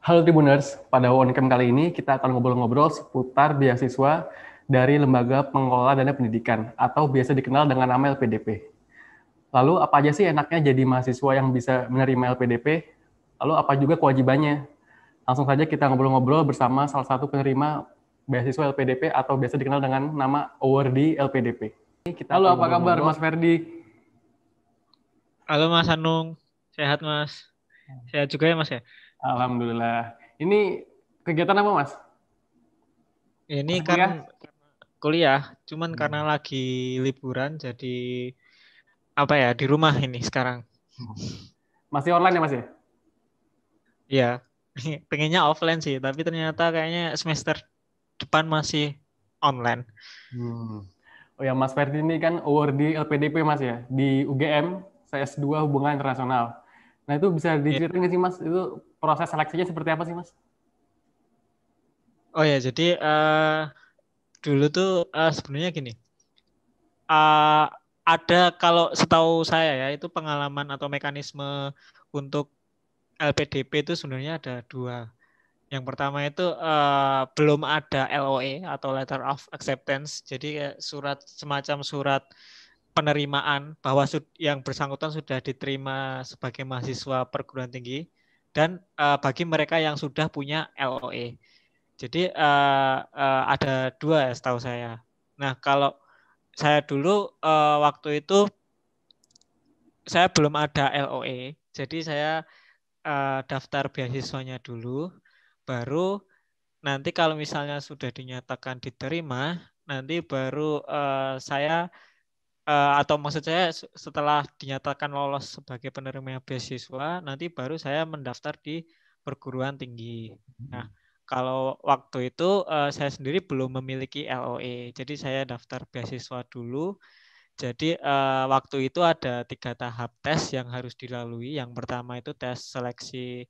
Halo Tribuners, pada Oncam kali ini kita akan ngobrol-ngobrol seputar beasiswa dari Lembaga Pengelola Dana Pendidikan atau biasa dikenal dengan nama LPDP. Lalu apa aja sih enaknya jadi mahasiswa yang bisa menerima LPDP? Lalu apa juga kewajibannya? Langsung saja kita ngobrol-ngobrol bersama salah satu penerima beasiswa LPDP atau biasa dikenal dengan nama awardee LPDP. Kita Halo, apa kabar Mas Ferdi? Halo Mas Anung, sehat Mas. Sehat juga ya Mas ya? Alhamdulillah. Ini kegiatan apa, Mas? Ini kan kuliah, cuman hmm. karena lagi liburan jadi apa ya di rumah ini sekarang. Hmm. Masih online ya, Mas ya? Iya. Pengennya offline sih, tapi ternyata kayaknya semester depan masih online. Hmm. Oh ya, Mas Ferdi ini kan award LPDP, Mas ya, di UGM, saya S2 Hubungan Internasional. Nah, itu bisa iya. diceritain nggak yeah. sih, Mas, itu proses seleksinya seperti apa sih mas? Oh ya jadi uh, dulu tuh uh, sebenarnya gini uh, ada kalau setahu saya ya itu pengalaman atau mekanisme untuk LPDP itu sebenarnya ada dua. Yang pertama itu uh, belum ada LOE atau Letter of Acceptance, jadi surat semacam surat penerimaan bahwa yang bersangkutan sudah diterima sebagai mahasiswa perguruan tinggi dan uh, bagi mereka yang sudah punya LOE. Jadi uh, uh, ada dua ya setahu saya. Nah kalau saya dulu uh, waktu itu saya belum ada LOE, jadi saya uh, daftar beasiswanya dulu, baru nanti kalau misalnya sudah dinyatakan diterima, nanti baru uh, saya uh, atau maksud saya setelah dinyatakan lolos sebagai penerima beasiswa nanti baru saya mendaftar di perguruan tinggi. Nah, hmm. kalau waktu itu uh, saya sendiri belum memiliki LOE, jadi saya daftar beasiswa dulu. Jadi uh, waktu itu ada tiga tahap tes yang harus dilalui. Yang pertama itu tes seleksi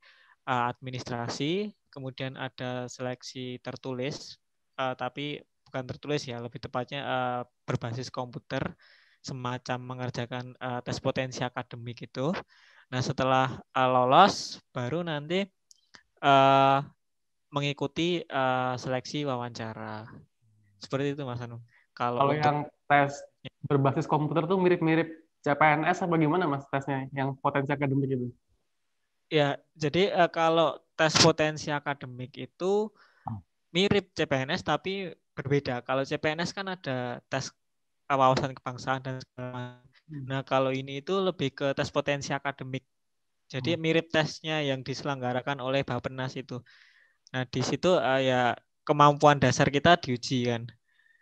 uh, administrasi, kemudian ada seleksi tertulis, uh, tapi bukan tertulis ya, lebih tepatnya uh, berbasis komputer semacam mengerjakan uh, tes potensi akademik itu. Nah, setelah uh, lolos baru nanti uh, mengikuti uh, seleksi wawancara. Seperti itu Mas Anu. Kalau, Kalau untuk... yang tes berbasis komputer tuh mirip-mirip CPNS apa gimana Mas tesnya yang potensi akademik itu? Ya, jadi uh, kalau tes potensi akademik itu hmm. mirip CPNS tapi berbeda. Kalau CPNS kan ada tes wawasan kebangsaan dan segala macam. Hmm. Nah, kalau ini itu lebih ke tes potensi akademik. Jadi hmm. mirip tesnya yang diselenggarakan oleh Bappenas itu. Nah, di situ uh, ya kemampuan dasar kita diuji kan.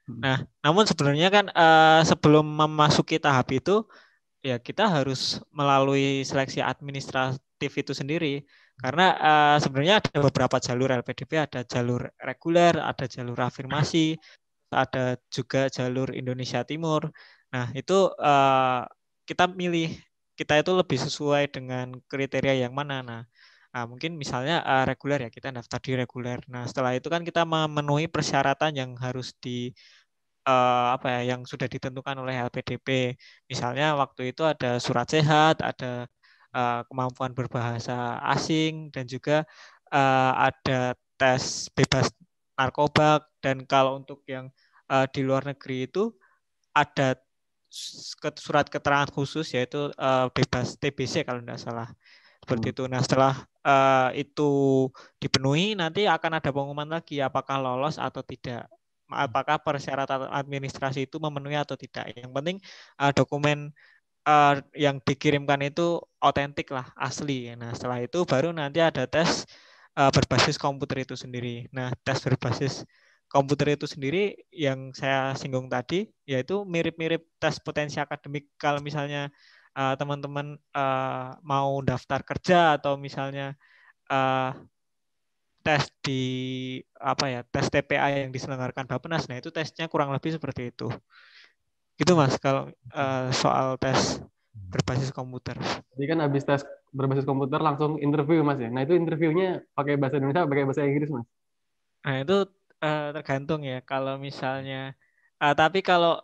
Hmm. Nah, namun sebenarnya kan uh, sebelum memasuki tahap itu ya kita harus melalui seleksi administratif itu sendiri karena uh, sebenarnya ada beberapa jalur LPDP ada jalur reguler ada jalur afirmasi ada juga jalur Indonesia Timur. Nah, itu uh, kita milih kita itu lebih sesuai dengan kriteria yang mana. Nah, Nah, mungkin misalnya uh, reguler ya kita daftar di reguler. Nah, setelah itu kan kita memenuhi persyaratan yang harus di uh, apa ya yang sudah ditentukan oleh LPDP. Misalnya waktu itu ada surat sehat, ada uh, kemampuan berbahasa asing dan juga uh, ada tes bebas narkoba dan kalau untuk yang uh, di luar negeri itu ada surat keterangan khusus yaitu uh, bebas TBC kalau tidak salah seperti hmm. itu. Nah setelah uh, itu dipenuhi nanti akan ada pengumuman lagi apakah lolos atau tidak, apakah persyaratan administrasi itu memenuhi atau tidak. Yang penting uh, dokumen uh, yang dikirimkan itu otentik lah asli. Nah setelah itu baru nanti ada tes uh, berbasis komputer itu sendiri. Nah tes berbasis komputer itu sendiri yang saya singgung tadi yaitu mirip-mirip tes potensi akademik kalau misalnya uh, teman-teman uh, mau daftar kerja atau misalnya uh, tes di apa ya tes TPA yang diselenggarakan Bapenas nah itu tesnya kurang lebih seperti itu gitu mas kalau uh, soal tes berbasis komputer jadi kan habis tes berbasis komputer langsung interview mas ya nah itu interviewnya pakai bahasa Indonesia pakai bahasa Inggris mas nah itu uh, tergantung ya. Kalau misalnya, uh, tapi kalau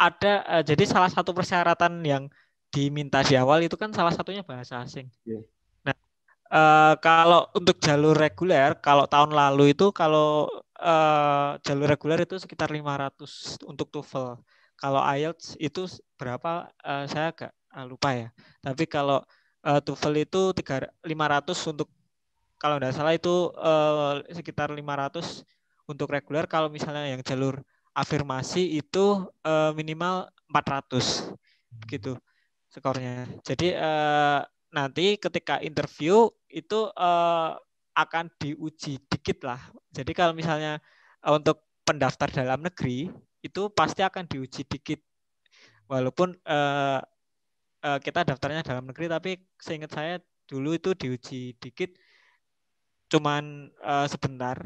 ada, uh, jadi salah satu persyaratan yang diminta di awal itu kan salah satunya bahasa asing. Yeah. Nah, uh, kalau untuk jalur reguler, kalau tahun lalu itu kalau uh, jalur reguler itu sekitar 500 untuk TOEFL. Kalau IELTS itu berapa? Uh, saya agak uh, lupa ya. Tapi kalau uh, TOEFL itu 3, 500 untuk kalau tidak salah itu uh, sekitar 500 untuk reguler kalau misalnya yang jalur afirmasi itu uh, minimal 400 hmm. gitu skornya. Jadi uh, nanti ketika interview itu uh, akan diuji dikit lah. Jadi kalau misalnya uh, untuk pendaftar dalam negeri itu pasti akan diuji dikit. Walaupun uh, kita daftarnya dalam negeri tapi seingat saya dulu itu diuji dikit cuman uh, sebentar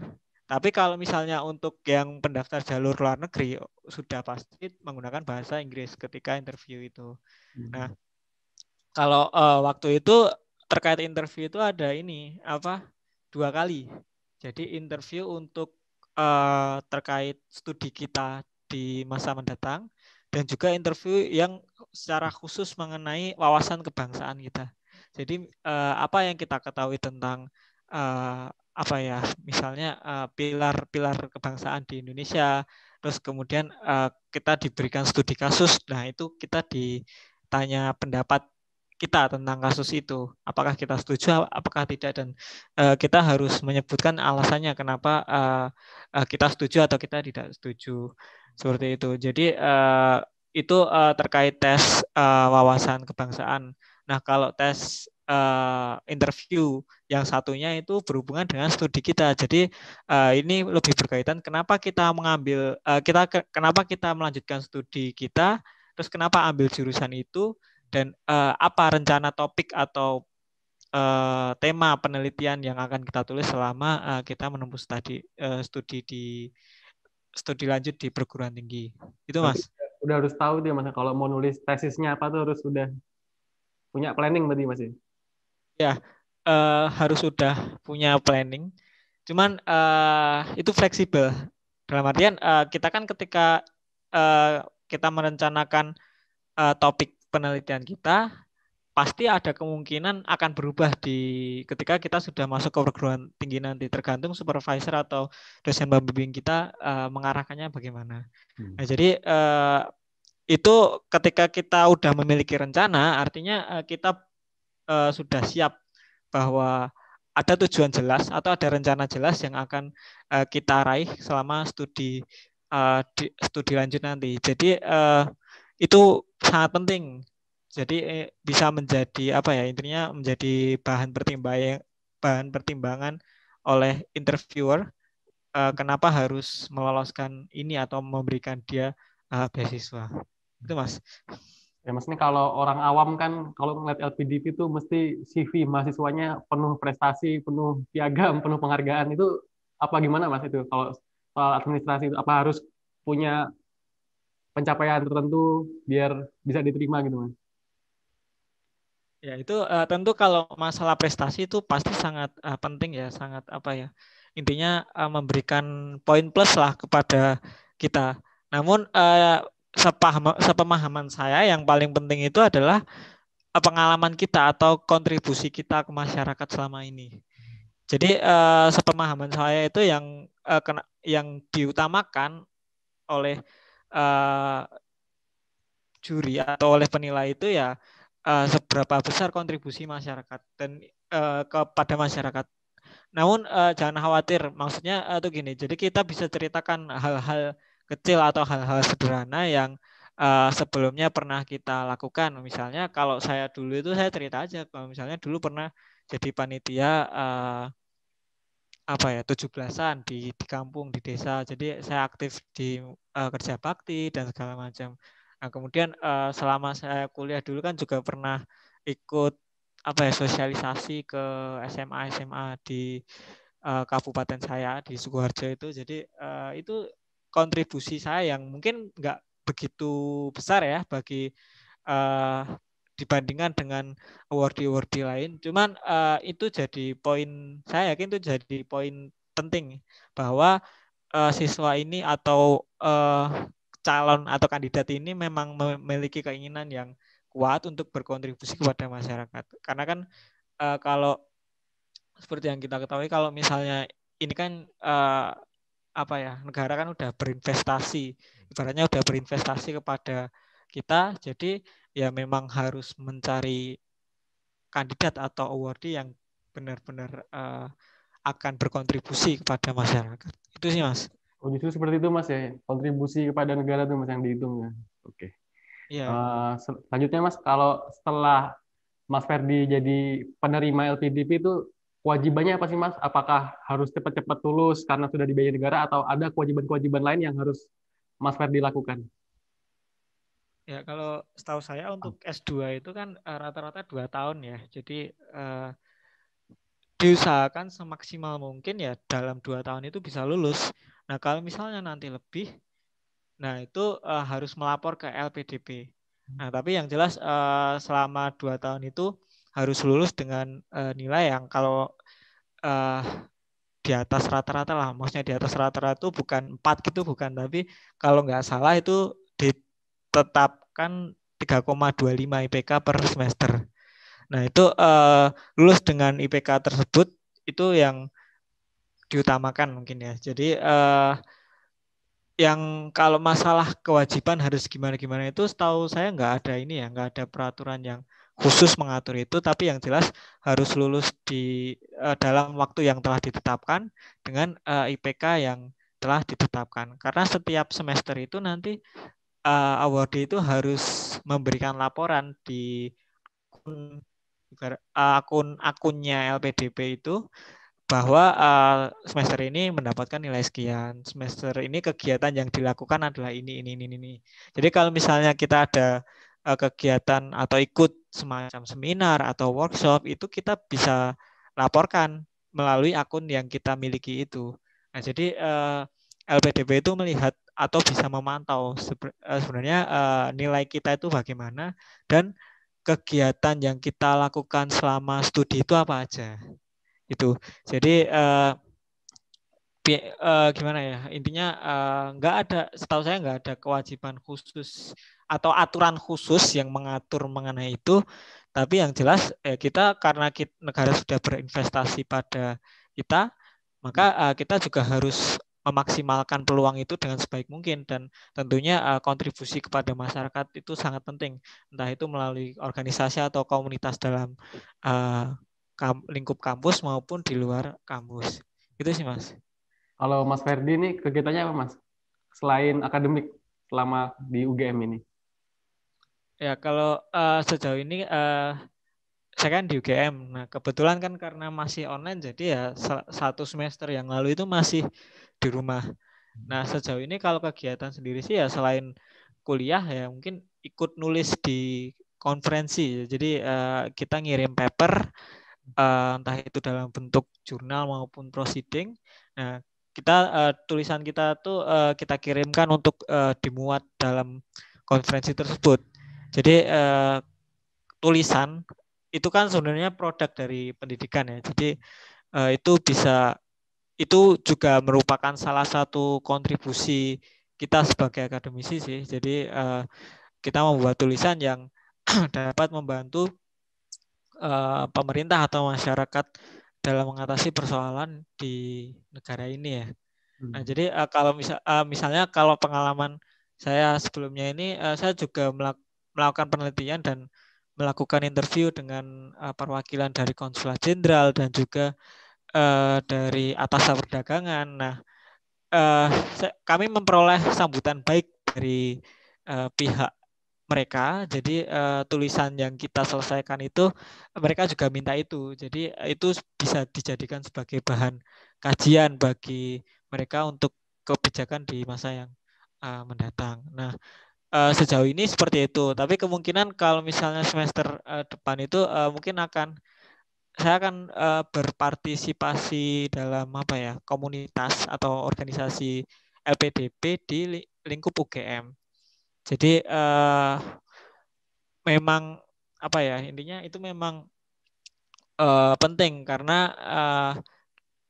tapi kalau misalnya untuk yang pendaftar jalur luar negeri sudah pasti menggunakan bahasa Inggris ketika interview itu. Hmm. Nah, kalau uh, waktu itu terkait interview itu ada ini apa dua kali. Jadi interview untuk uh, terkait studi kita di masa mendatang dan juga interview yang secara khusus mengenai wawasan kebangsaan kita. Jadi uh, apa yang kita ketahui tentang uh, apa ya misalnya pilar-pilar eh, uh, kebangsaan di Indonesia terus kemudian uh, kita diberikan studi kasus nah itu kita ditanya pendapat kita tentang kasus itu apakah kita setuju apakah tidak dan uh, kita harus menyebutkan alasannya kenapa uh, uh, kita setuju atau kita tidak setuju seperti itu jadi uh, itu uh, terkait tes uh, wawasan kebangsaan nah kalau tes uh, interview. Yang satunya itu berhubungan dengan studi kita. Jadi uh, ini lebih berkaitan kenapa kita mengambil uh, kita ke, kenapa kita melanjutkan studi kita, terus kenapa ambil jurusan itu dan uh, apa rencana topik atau uh, tema penelitian yang akan kita tulis selama uh, kita menempuh studi uh, studi di studi lanjut di perguruan tinggi. Itu Mas. Udah harus tahu dia Mas kalau mau nulis tesisnya apa tuh harus sudah punya planning berarti Mas. Ya? ya uh, harus sudah punya planning cuman uh, itu fleksibel dalam artian uh, kita kan ketika uh, kita merencanakan uh, topik penelitian kita pasti ada kemungkinan akan berubah di ketika kita sudah masuk ke perguruan tinggi nanti tergantung supervisor atau dosen pembimbing kita uh, mengarahkannya bagaimana. Hmm. Nah, jadi uh, itu ketika kita sudah memiliki rencana artinya uh, kita uh, sudah siap bahwa ada tujuan jelas atau ada rencana jelas yang akan uh, kita raih selama studi uh, di, studi lanjut nanti. Jadi uh, itu sangat penting. Jadi eh, bisa menjadi apa ya intinya menjadi bahan pertimbangan bahan pertimbangan oleh interviewer uh, kenapa harus meloloskan ini atau memberikan dia uh, beasiswa. Itu Mas. Ya maksudnya kalau orang awam kan kalau ngeliat LPDP itu mesti CV mahasiswanya penuh prestasi, penuh piagam, penuh penghargaan itu apa gimana Mas itu kalau soal administrasi itu apa harus punya pencapaian tertentu biar bisa diterima gitu Mas? Ya itu uh, tentu kalau masalah prestasi itu pasti sangat uh, penting ya, sangat apa ya intinya uh, memberikan poin plus lah kepada kita. Namun uh, sepaham, sepemahaman saya yang paling penting itu adalah eh, pengalaman kita atau kontribusi kita ke masyarakat selama ini. Jadi uh, sepemahaman saya itu yang uh, kena, yang diutamakan oleh uh, juri atau oleh penilai itu ya uh, seberapa besar kontribusi masyarakat dan uh, kepada masyarakat. Namun uh, jangan khawatir, maksudnya uh, itu gini. Jadi kita bisa ceritakan hal-hal kecil atau hal-hal sederhana yang uh, sebelumnya pernah kita lakukan. Misalnya kalau saya dulu itu saya cerita aja kalau misalnya dulu pernah jadi panitia uh, apa ya 17-an di di kampung di desa. Jadi saya aktif di uh, kerja bakti dan segala macam. Nah, kemudian uh, selama saya kuliah dulu kan juga pernah ikut apa ya sosialisasi ke SMA SMA di uh, kabupaten saya di Sukoharjo itu. Jadi uh, itu kontribusi saya yang mungkin nggak begitu besar ya bagi uh, dibandingkan dengan awardee-awardee lain. Cuman uh, itu jadi poin saya yakin itu jadi poin penting bahwa uh, siswa ini atau uh, calon atau kandidat ini memang memiliki keinginan yang kuat untuk berkontribusi kepada masyarakat. Karena kan uh, kalau seperti yang kita ketahui kalau misalnya ini kan uh, apa ya negara kan udah berinvestasi hmm. ibaratnya udah berinvestasi kepada kita jadi ya memang harus mencari kandidat atau awardee yang benar-benar uh, akan berkontribusi kepada masyarakat itu sih mas oh justru seperti itu mas ya kontribusi kepada negara itu mas yang dihitung ya oke okay. Iya. yeah. uh, selanjutnya mas kalau setelah Mas Ferdi jadi penerima LPDP itu kewajibannya apa sih Mas? Apakah harus cepat-cepat tulus karena sudah dibayar negara atau ada kewajiban-kewajiban lain yang harus Mas Ferdi lakukan? Ya, kalau setahu saya untuk S2 itu kan eh, rata-rata dua -rata tahun ya. Jadi eh, diusahakan semaksimal mungkin ya dalam dua tahun itu bisa lulus. Nah, kalau misalnya nanti lebih, nah itu eh, harus melapor ke LPDP. Nah, tapi yang jelas eh, selama dua tahun itu harus lulus dengan uh, nilai yang kalau uh, di atas rata-rata lah maksudnya di atas rata-rata itu bukan empat gitu bukan tapi kalau nggak salah itu ditetapkan 3,25 IPK per semester. Nah itu uh, lulus dengan IPK tersebut itu yang diutamakan mungkin ya. Jadi uh, yang kalau masalah kewajiban harus gimana gimana itu setahu saya nggak ada ini ya nggak ada peraturan yang khusus mengatur itu, tapi yang jelas harus lulus di uh, dalam waktu yang telah ditetapkan dengan uh, eh, IPK yang telah ditetapkan. Karena setiap semester itu nanti uh, awardee itu harus memberikan laporan di akun akun akunnya LPDP itu bahwa uh, semester ini mendapatkan nilai sekian, semester ini kegiatan yang dilakukan adalah ini ini ini ini. Jadi kalau misalnya kita ada uh, kegiatan atau ikut semacam seminar atau workshop itu kita bisa laporkan melalui akun yang kita miliki itu. Nah, jadi uh, eh, LPDP itu melihat atau bisa memantau eh, sebenarnya uh, nilai kita itu bagaimana dan kegiatan yang kita lakukan selama studi itu apa aja. Itu. Jadi uh, uh, gimana ya intinya eh, nggak uh, ada setahu saya nggak ada kewajiban khusus atau aturan khusus yang mengatur mengenai itu tapi yang jelas eh, kita karena kita, negara sudah berinvestasi pada kita maka uh, kita juga harus memaksimalkan peluang itu dengan sebaik mungkin dan tentunya uh, kontribusi kepada masyarakat itu sangat penting entah itu melalui organisasi atau komunitas dalam uh, kam lingkup kampus maupun di luar kampus itu sih mas. Kalau Mas Ferdi ini kegiatannya apa Mas? Selain akademik selama di UGM ini? Ya kalau uh, sejauh ini uh, saya kan di UGM. Nah kebetulan kan karena masih online jadi ya satu semester yang lalu itu masih di rumah. Nah sejauh ini kalau kegiatan sendiri sih ya selain kuliah ya mungkin ikut nulis di konferensi. Jadi uh, kita ngirim paper uh, entah itu dalam bentuk jurnal maupun proceeding. Nah, kita uh, tulisan kita tuh uh, kita kirimkan untuk uh, dimuat dalam konferensi tersebut. Jadi uh, tulisan itu kan sebenarnya produk dari pendidikan ya. Jadi uh, itu bisa itu juga merupakan salah satu kontribusi kita sebagai akademisi sih. Jadi uh, kita membuat tulisan yang dapat membantu uh, pemerintah atau masyarakat dalam mengatasi persoalan di negara ini ya. Hmm. Nah, jadi uh, kalau misal uh, misalnya kalau pengalaman saya sebelumnya ini uh, saya juga melak melakukan penelitian dan melakukan interview dengan uh, perwakilan dari konsulat jenderal dan juga uh, dari atas perdagangan. Nah, uh, kami memperoleh sambutan baik dari uh, pihak mereka. Jadi uh, tulisan yang kita selesaikan itu mereka juga minta itu. Jadi eh, itu bisa dijadikan sebagai bahan kajian bagi mereka untuk kebijakan di masa yang uh, mendatang. Nah, uh, sejauh ini seperti itu. Tapi kemungkinan kalau misalnya semester uh, depan itu uh, mungkin akan saya akan uh, berpartisipasi dalam apa ya komunitas atau organisasi LPDP di lingkup UGM. Jadi uh, memang apa ya intinya itu memang uh, penting karena uh,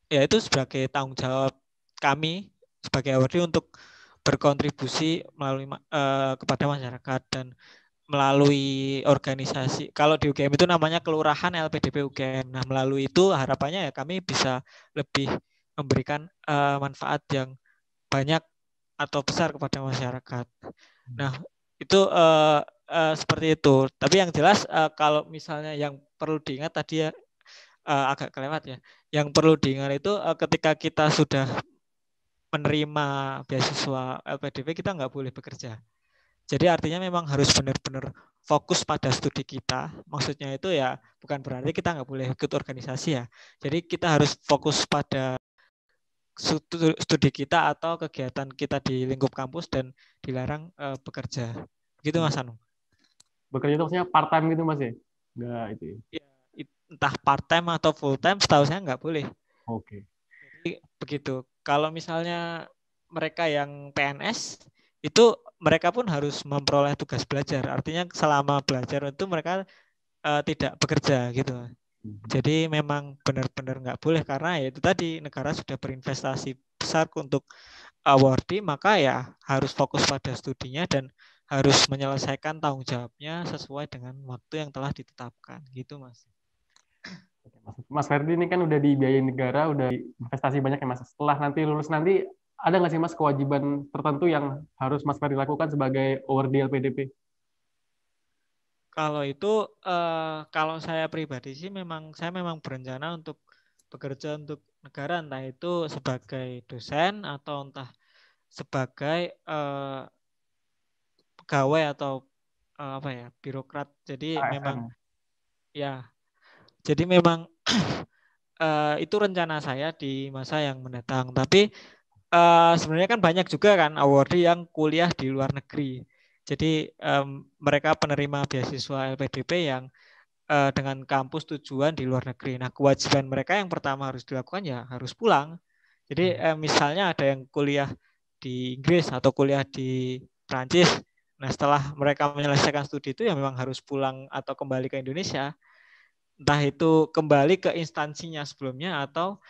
ya itu sebagai tanggung jawab kami sebagai awardee untuk berkontribusi melalui uh, kepada masyarakat dan melalui organisasi. Kalau di UGM itu namanya kelurahan LPDP UGM. Nah, melalui itu harapannya ya kami bisa lebih memberikan uh, manfaat yang banyak atau besar kepada masyarakat. Nah, itu uh, uh, seperti itu. Tapi yang jelas uh, kalau misalnya yang perlu diingat tadi ya uh, agak kelewat ya. Yang perlu diingat itu uh, ketika kita sudah menerima beasiswa LPDP kita nggak boleh bekerja. Jadi artinya memang harus benar-benar fokus pada studi kita. Maksudnya itu ya bukan berarti kita nggak boleh ikut organisasi ya. Jadi kita harus fokus pada studi kita atau kegiatan kita di lingkup kampus dan dilarang uh, bekerja. Gitu Mas Anu. Bekerja itu maksudnya part time gitu Mas ya? Enggak itu. Ya, iya, entah part time atau full time setahu saya enggak boleh. Oke. Okay. Jadi begitu. Kalau misalnya mereka yang PNS itu mereka pun harus memperoleh tugas belajar. Artinya selama belajar itu mereka uh, tidak bekerja gitu. Jadi memang benar-benar nggak boleh karena ya itu tadi negara sudah berinvestasi besar untuk awardee maka ya harus fokus pada studinya dan harus menyelesaikan tanggung jawabnya sesuai dengan waktu yang telah ditetapkan gitu mas. Mas Ferdi ini kan udah dibiayai negara, udah investasi banyak ya mas. Setelah nanti lulus nanti ada nggak sih mas kewajiban tertentu yang harus Mas Ferdi lakukan sebagai awardee LPDP? Kalau itu uh, kalau saya pribadi sih memang saya memang berencana untuk bekerja untuk negara entah itu sebagai dosen atau entah sebagai uh, pegawai atau uh, apa ya birokrat. Jadi ASN. Ah, memang ah. ya jadi memang uh, itu rencana saya di masa yang mendatang. Tapi uh, sebenarnya kan banyak juga kan awardee yang kuliah di luar negeri. Jadi um, mereka penerima beasiswa LPDP yang uh, dengan kampus tujuan di luar negeri. Nah, kewajiban mereka yang pertama harus dilakukan ya harus pulang. Jadi uh, misalnya ada yang kuliah di Inggris atau kuliah di Prancis. Nah, setelah mereka menyelesaikan studi itu ya memang harus pulang atau kembali ke Indonesia. Entah itu kembali ke instansinya sebelumnya atau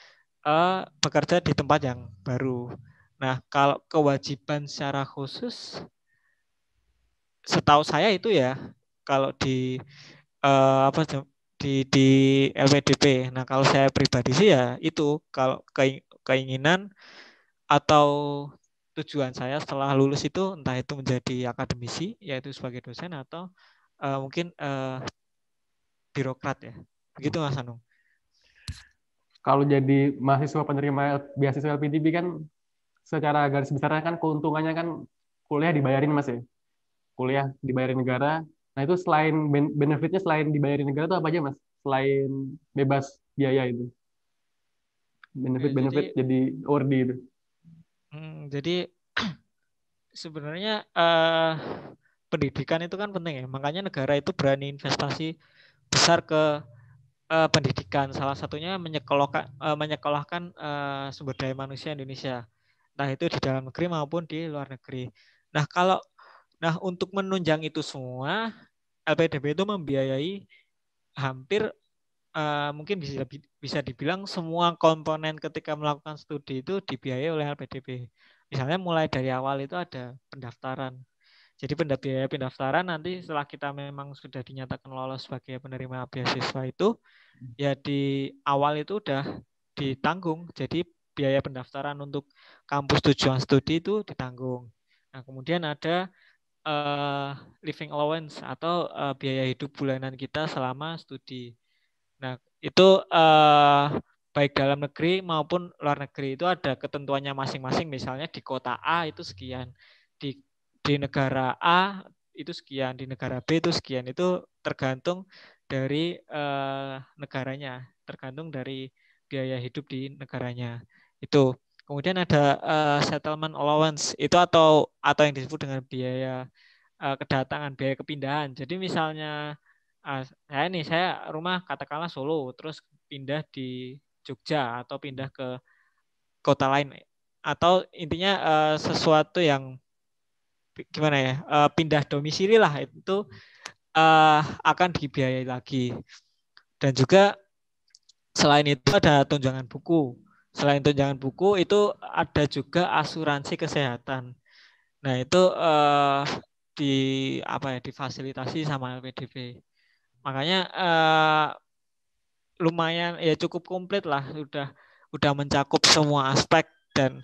uh, bekerja di tempat yang baru. Nah, kalau kewajiban secara khusus setahu saya itu ya kalau di uh, apa di di LPDP. Nah kalau saya pribadi sih ya itu kalau keinginan atau tujuan saya setelah lulus itu entah itu menjadi akademisi yaitu sebagai dosen atau uh, mungkin uh, birokrat ya begitu mas Anung kalau jadi mahasiswa penerima beasiswa LPDP kan secara garis besarnya kan keuntungannya kan kuliah dibayarin mas ya kuliah dibayarin negara. Nah itu selain benefitnya selain dibayarin negara itu apa aja mas? Selain bebas biaya itu benefit-benefit jadi, jadi ordi itu. Hmm, jadi sebenarnya uh, pendidikan itu kan penting ya. Makanya negara itu berani investasi besar ke uh, pendidikan. Salah satunya menyekolahkan uh, menyekolahkan uh, sumber daya manusia Indonesia. Nah, itu di dalam negeri maupun di luar negeri. Nah, kalau Nah, untuk menunjang itu semua, LPDP itu membiayai hampir uh, mungkin bisa bisa dibilang semua komponen ketika melakukan studi itu dibiayai oleh LPDP. Misalnya mulai dari awal itu ada pendaftaran. Jadi biaya pendaftaran nanti setelah kita memang sudah dinyatakan lolos sebagai penerima beasiswa itu ya di awal itu udah ditanggung. Jadi biaya pendaftaran untuk kampus tujuan studi itu ditanggung. Nah, kemudian ada uh, living allowance atau uh, biaya hidup bulanan kita selama studi. Nah, itu uh, baik dalam negeri maupun luar negeri itu ada ketentuannya masing-masing. Misalnya di kota A itu sekian, di di negara A itu sekian, di negara B itu sekian. Itu tergantung dari uh, negaranya, tergantung dari biaya hidup di negaranya. Itu Kemudian ada uh, settlement allowance itu atau atau yang disebut dengan biaya uh, kedatangan, biaya kepindahan. Jadi misalnya uh, saya nih saya rumah katakanlah Solo, terus pindah di Jogja atau pindah ke kota lain atau intinya uh, sesuatu yang gimana ya uh, pindah domisili lah itu uh, akan dibiayai lagi dan juga selain itu ada tunjangan buku Selain tunjangan buku itu ada juga asuransi kesehatan. Nah, itu eh, di apa ya difasilitasi sama LPDP. Makanya eh, lumayan ya cukup komplit lah sudah sudah mencakup semua aspek dan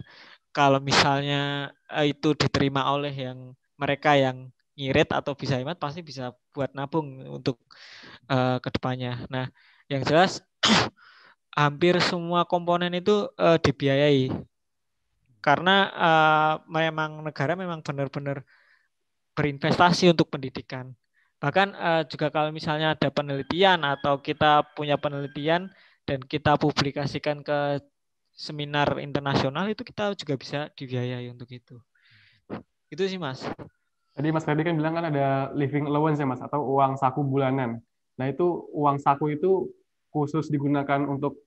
kalau misalnya eh, itu diterima oleh yang mereka yang ngirit atau bisa hemat pasti bisa buat nabung untuk uh, eh, kedepannya. Nah, yang jelas hampir semua komponen itu uh, dibiayai karena uh, memang negara memang benar-benar berinvestasi untuk pendidikan bahkan uh, juga kalau misalnya ada penelitian atau kita punya penelitian dan kita publikasikan ke seminar internasional itu kita juga bisa dibiayai untuk itu itu sih mas tadi mas Ferdi kan bilang kan ada living allowance ya mas atau uang saku bulanan nah itu uang saku itu khusus digunakan untuk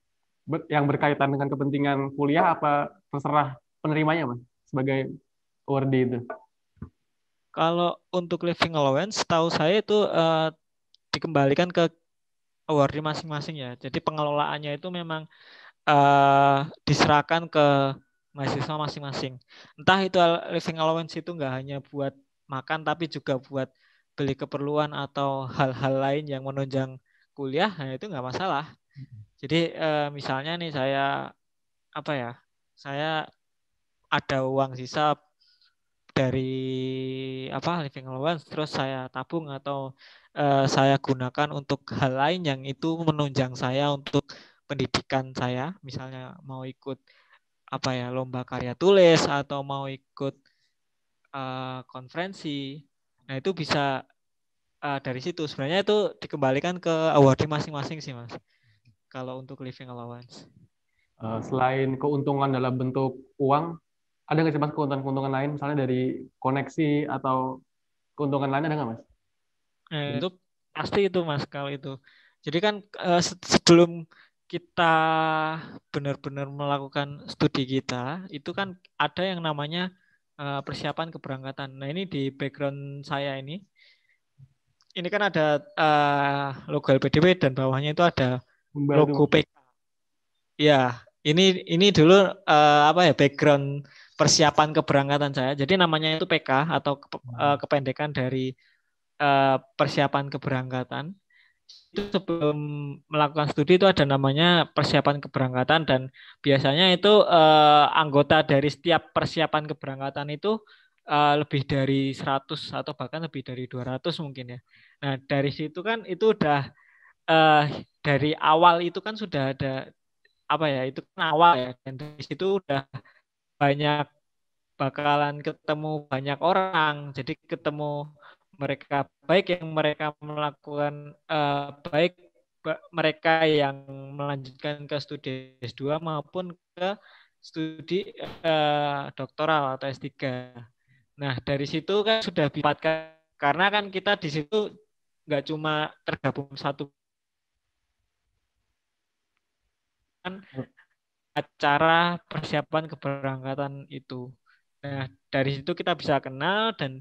yang berkaitan dengan kepentingan kuliah apa terserah penerimanya mas sebagai awardee itu? Kalau untuk living allowance, tahu saya itu uh, dikembalikan ke awardee masing-masing ya. Jadi pengelolaannya itu memang uh, diserahkan ke mahasiswa masing-masing. Entah itu living allowance itu nggak hanya buat makan, tapi juga buat beli keperluan atau hal-hal lain yang menunjang kuliah nah itu nggak masalah jadi eh, misalnya nih saya apa ya saya ada uang sisa dari apa living allowance terus saya tabung atau eh, saya gunakan untuk hal lain yang itu menunjang saya untuk pendidikan saya misalnya mau ikut apa ya lomba karya tulis atau mau ikut uh, konferensi nah itu bisa uh, dari situ sebenarnya itu dikembalikan ke awardee masing-masing sih mas kalau untuk living allowance uh, selain keuntungan dalam bentuk uang ada nggak sih mas keuntungan-keuntungan lain misalnya dari koneksi atau keuntungan lain ada nggak mas eh, itu pasti itu mas kalau itu jadi kan uh, sebelum kita benar-benar melakukan studi kita itu kan ada yang namanya persiapan keberangkatan. Nah ini di background saya ini ini kan ada uh, logo LPDP dan bawahnya itu ada logo PK. Ya, ini ini dulu uh, apa ya background persiapan keberangkatan saya. Jadi namanya itu PK atau ke, uh, kependekan dari uh, persiapan keberangkatan. Itu sebelum melakukan studi itu ada namanya persiapan keberangkatan dan biasanya itu uh, anggota dari setiap persiapan keberangkatan itu uh, lebih dari 100 atau bahkan lebih dari 200 mungkin ya. Nah, dari situ kan itu udah uh, dari awal itu kan sudah ada apa ya? Itu kan awal ya dan dari situ udah banyak bakalan ketemu banyak orang. Jadi ketemu mereka baik yang mereka melakukan uh, baik mereka yang melanjutkan ke studi S2 maupun ke studi uh, doktoral atau S3. Nah, dari situ kan sudah dipatkan karena kan kita di situ nggak cuma tergabung satu kan acara persiapan keberangkatan itu. Nah, dari situ kita bisa kenal dan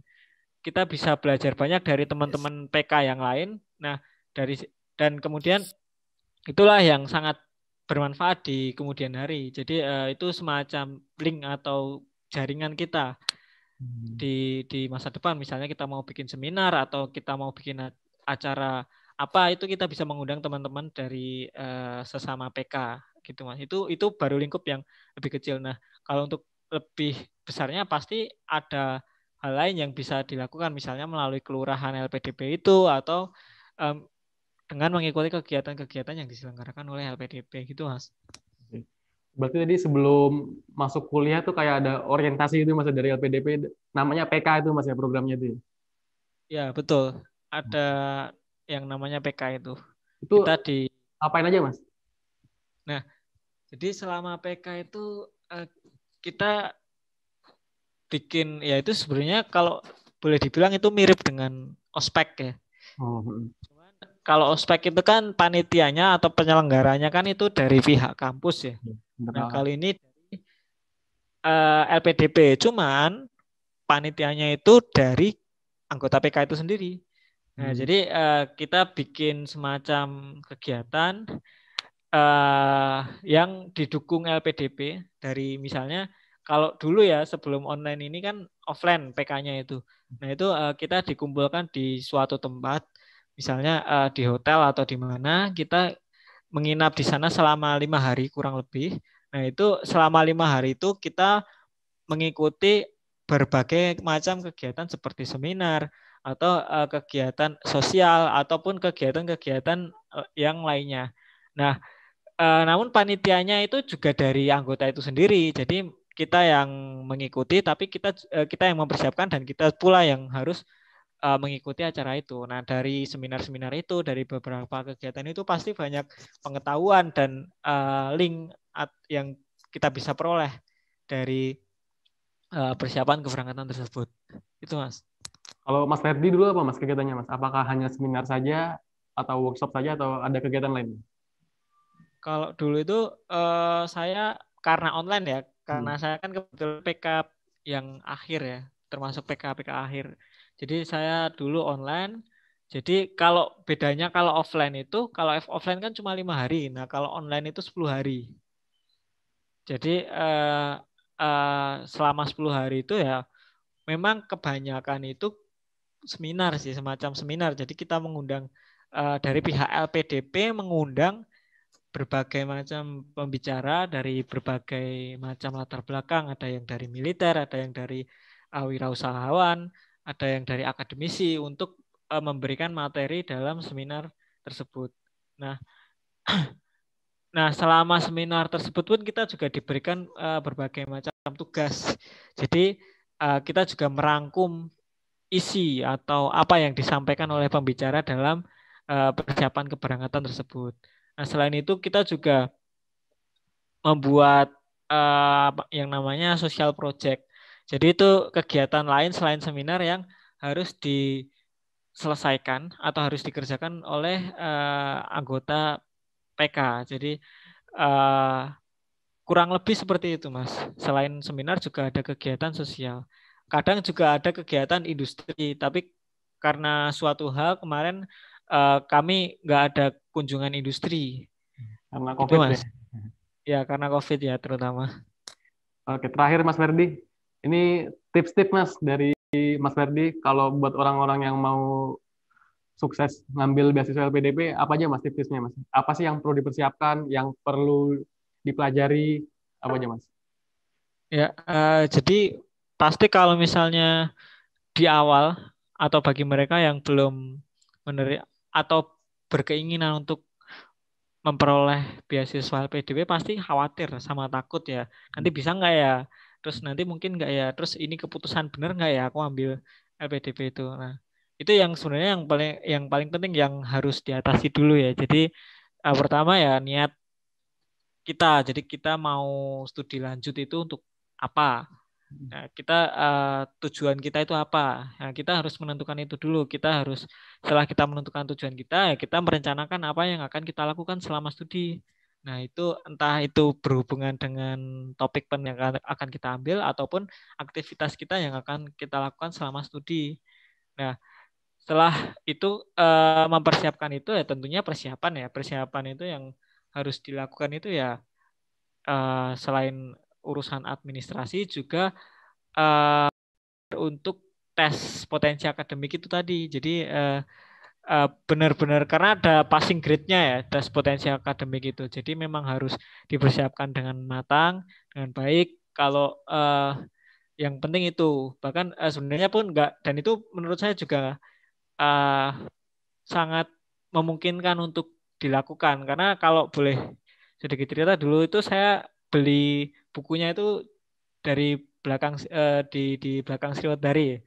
kita bisa belajar banyak dari teman-teman PK yang lain. Nah, dari dan kemudian itulah yang sangat bermanfaat di kemudian hari. Jadi eh, itu semacam link atau jaringan kita Hmm. di di masa depan misalnya kita mau bikin seminar atau kita mau bikin acara apa itu kita bisa mengundang teman-teman dari uh, sesama PK gitu mas itu itu baru lingkup yang lebih kecil nah kalau untuk lebih besarnya pasti ada hal lain yang bisa dilakukan misalnya melalui kelurahan LPDP itu atau um, dengan mengikuti kegiatan-kegiatan yang diselenggarakan oleh LPDP gitu mas Berarti tadi sebelum masuk kuliah tuh kayak ada orientasi itu masih dari LPDP, namanya PK itu masih ya programnya itu. Ya iya, betul, ada yang namanya PK itu. Itu kita di apain aja mas? Nah, jadi selama PK itu eh, kita bikin ya itu sebenarnya kalau boleh dibilang itu mirip dengan ospek ya. Oh. Hmm. kalau ospek itu kan panitianya atau penyelenggaranya kan itu dari pihak kampus ya. Hmm Nah, kali ini dari uh, eh, LPDP, cuman panitianya itu dari anggota PK itu sendiri. Nah, hmm. jadi uh, kita bikin semacam kegiatan uh, yang didukung LPDP dari misalnya kalau dulu ya sebelum online ini kan offline PK-nya itu. Nah, itu uh, kita dikumpulkan di suatu tempat misalnya uh, di hotel atau di mana kita menginap di sana selama lima hari kurang lebih. Nah itu selama lima hari itu kita mengikuti berbagai macam kegiatan seperti seminar atau uh, kegiatan sosial ataupun kegiatan-kegiatan eh, yang lainnya. Nah, uh, namun panitianya itu juga dari anggota itu sendiri. Jadi kita yang mengikuti, tapi kita uh, kita yang mempersiapkan dan kita pula yang harus uh, mengikuti acara itu. Nah, dari seminar-seminar itu, dari beberapa kegiatan itu pasti banyak pengetahuan dan uh, link yang kita bisa peroleh dari uh, persiapan keberangkatan tersebut. Itu, Mas. Kalau Mas Ferdi dulu apa Mas kegiatannya, Mas? Apakah hanya seminar saja atau workshop saja atau ada kegiatan lain? Kalau dulu itu uh, saya karena online ya, karena hmm. saya kan kebetulan PK yang akhir ya, termasuk PK PK akhir jadi saya dulu online. Jadi kalau bedanya kalau offline itu, kalau offline kan cuma lima hari. Nah kalau online itu 10 hari. Jadi eh, eh, selama 10 hari itu ya memang kebanyakan itu seminar sih, semacam seminar. Jadi kita mengundang eh, dari pihak LPDP mengundang berbagai macam pembicara dari berbagai macam latar belakang. Ada yang dari militer, ada yang dari uh, wirausahawan, ada yang dari akademisi untuk eh, memberikan materi dalam seminar tersebut. Nah, nah selama seminar tersebut pun kita juga diberikan eh, berbagai macam tugas. Jadi eh, kita juga merangkum isi atau apa yang disampaikan oleh pembicara dalam uh, persiapan keberangkatan tersebut. Nah, selain itu kita juga membuat yang namanya social project. Jadi itu kegiatan lain selain seminar yang harus diselesaikan atau harus dikerjakan oleh uh, anggota PK. Jadi uh, kurang lebih seperti itu, Mas. Selain seminar juga ada kegiatan sosial. Kadang juga ada kegiatan industri, tapi karena suatu hal kemarin uh, kami nggak ada kunjungan industri. Karena gitu, COVID, itu, Mas. Ya. ya, karena COVID ya terutama. Oke, terakhir Mas Merdi, ini tips-tips Mas dari Mas Ferdi kalau buat orang-orang yang mau sukses ngambil beasiswa LPDP apa aja Mas tipsnya Mas? Apa sih yang perlu dipersiapkan, yang perlu dipelajari apa aja Mas? Ya, uh, jadi pasti kalau misalnya di awal atau bagi mereka yang belum menerima atau berkeinginan untuk memperoleh beasiswa LPDP pasti khawatir sama takut ya. Nanti hmm. bisa nggak ya? terus nanti mungkin nggak ya terus ini keputusan benar nggak ya aku ambil LPDP itu nah itu yang sebenarnya yang paling yang paling penting yang harus diatasi dulu ya jadi uh, pertama ya niat kita jadi kita mau studi lanjut itu untuk apa hmm. nah, kita uh, tujuan kita itu apa nah, kita harus menentukan itu dulu kita harus setelah kita menentukan tujuan kita ya kita merencanakan apa yang akan kita lakukan selama studi Nah, itu entah itu berhubungan dengan topik pen yang akan kita ambil ataupun aktivitas kita yang akan kita lakukan selama studi. Nah, setelah itu eh, mempersiapkan itu ya tentunya persiapan ya. Persiapan itu yang harus dilakukan itu ya eh, selain urusan administrasi juga eh, untuk tes potensi akademik itu tadi. Jadi eh, uh, benar-benar karena ada passing grade-nya ya, tes potensi akademik itu. Jadi memang harus dipersiapkan dengan matang, dengan baik. Kalau uh, yang penting itu bahkan uh, sebenarnya pun enggak dan itu menurut saya juga uh, sangat memungkinkan untuk dilakukan karena kalau boleh sedikit cerita dulu itu saya beli bukunya itu dari belakang uh, di di belakang Sriwedari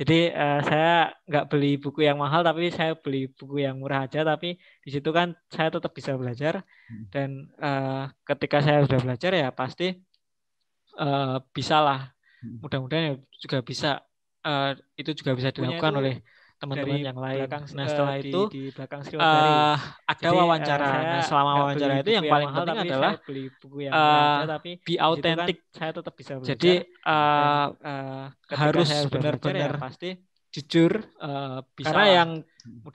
jadi uh, saya nggak beli buku yang mahal, tapi saya beli buku yang murah aja. Tapi di situ kan saya tetap bisa belajar. Hmm. Dan uh, ketika saya sudah belajar ya pasti uh, lah hmm. Mudah-mudahan ya juga bisa. Uh, itu juga bisa dilakukan itu, oleh teman-teman yang lain. Belakang, nah setelah uh, itu di, di belakang uh, dari. Eh, ada Jadi, wawancara. Uh, nah selama wawancara itu yang, paling penting tapi adalah beli buku yang uh, ada, tapi be gitu kan, authentic. Kan saya tetap bisa belajar. Jadi uh, Dan, uh, harus ya benar-benar ya, pasti jujur uh, bisa karena yang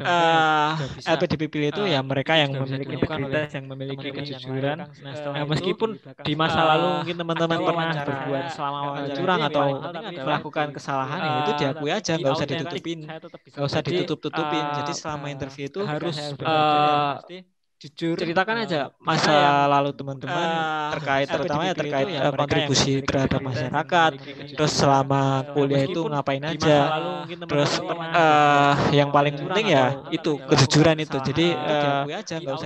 uh, bisa. LPDP pilih itu uh, ya mereka yang memiliki integritas yang memiliki kejujuran kan, nah, meskipun di masa uh, lalu mungkin teman-teman pernah berbuat selama curang atau melakukan kesalahan uh, itu diakui aja nggak usah ditutupin nggak usah ditutup-tutupin jadi selama interview itu harus jujur ceritakan aja masa lalu teman-teman uh, terkait terutama ya terkait ya kontribusi terhadap masyarakat terus selama kuliah itu ngapain aja lalu, terus uh, eh, yang paling penting ya itu kejujuran itu jadi eh,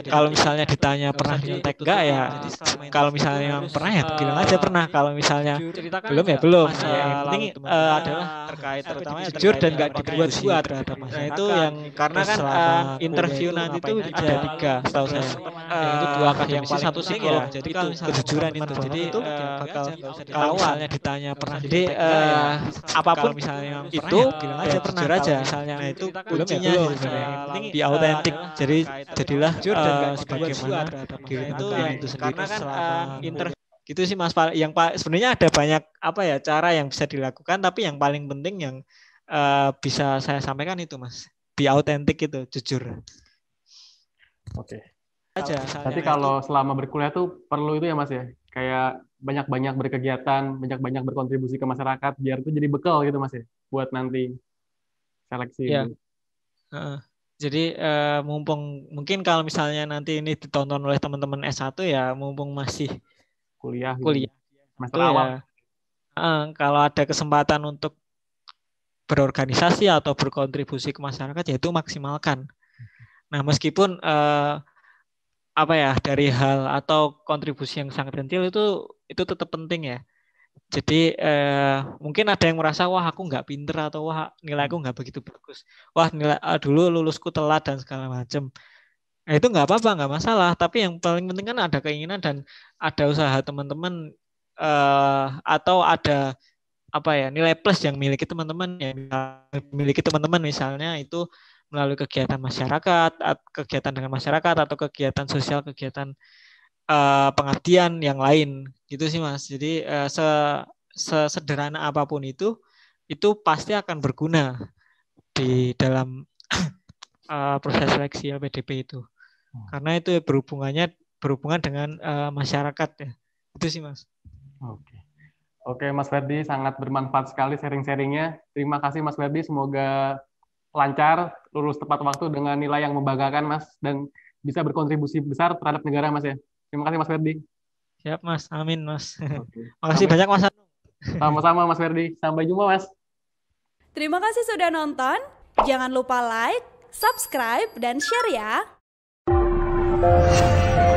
kalau misalnya ditanya pernah nyontek enggak ya kalau misalnya pernah ya eh, bilang aja pernah kalau misalnya belum ya belum ya, yang penting adalah terkait terutama jujur dan enggak dibuat-buat terhadap masyarakat nah, itu yang karena kan interview nanti itu ada tiga setahu saya. Iya, eh, itu dua akademisi satu psikolog. Ya. Jadi kalau kejujuran itu. Jadi itu iya. bakal iya, kalau misalnya ditanya pernah jadi eh, ya, apapun misalnya itu ya, bilang aja pernah aja. Nah, misalnya itu kan ya, kuncinya di autentik. Jadi jadilah eh, sebagaimana diri nah, itu sendiri. Karena kan gitu sih mas yang sebenarnya ada banyak apa ya cara yang bisa dilakukan tapi yang paling penting yang bisa saya sampaikan itu mas be autentik itu jujur Oke. Okay. Aja. Tapi kalau selama berkuliah tuh perlu itu ya Mas ya? Kayak banyak-banyak berkegiatan, banyak-banyak berkontribusi ke masyarakat, biar itu jadi bekal gitu Mas ya? Buat nanti seleksi. Iya. Uh, jadi uh, mumpung mungkin kalau misalnya nanti ini ditonton oleh teman-teman S1 ya mumpung masih kuliah gitu. kuliah masih awal. Ya, uh, kalau ada kesempatan untuk berorganisasi atau berkontribusi ke masyarakat ya itu maksimalkan. Nah, meskipun eh, apa ya dari hal atau kontribusi yang sangat kecil itu itu tetap penting ya. Jadi eh, mungkin ada yang merasa wah aku nggak pinter atau wah nilaiku nggak begitu bagus. Wah nilai ah, dulu lulusku telat dan segala macam. Nah, itu nggak apa-apa nggak masalah. Tapi yang paling penting kan ada keinginan dan ada usaha teman-teman eh, atau ada apa ya nilai plus yang miliki teman-teman ya miliki teman-teman misalnya itu melalui kegiatan masyarakat, kegiatan dengan masyarakat atau kegiatan sosial, kegiatan uh, pengabdian yang lain gitu sih mas. Jadi uh, se sederhana apapun itu itu pasti akan berguna di dalam uh, proses seleksi LPDP itu hmm. karena itu berhubungannya berhubungan dengan uh, masyarakat ya itu sih mas. Oke. Oke, Mas Ferdi sangat bermanfaat sekali sharing-sharingnya. Terima kasih Mas Ferdi. Semoga lancar, lulus tepat waktu dengan nilai yang membanggakan, Mas, dan bisa berkontribusi besar terhadap negara, Mas ya. Terima kasih, Mas Ferdi. Siap, Mas. Amin, Mas. Okay. Makasih Amin. banyak, Mas. Sama-sama, Mas Ferdi. Sampai jumpa, Mas. Terima kasih sudah nonton. Jangan lupa like, subscribe, dan share ya.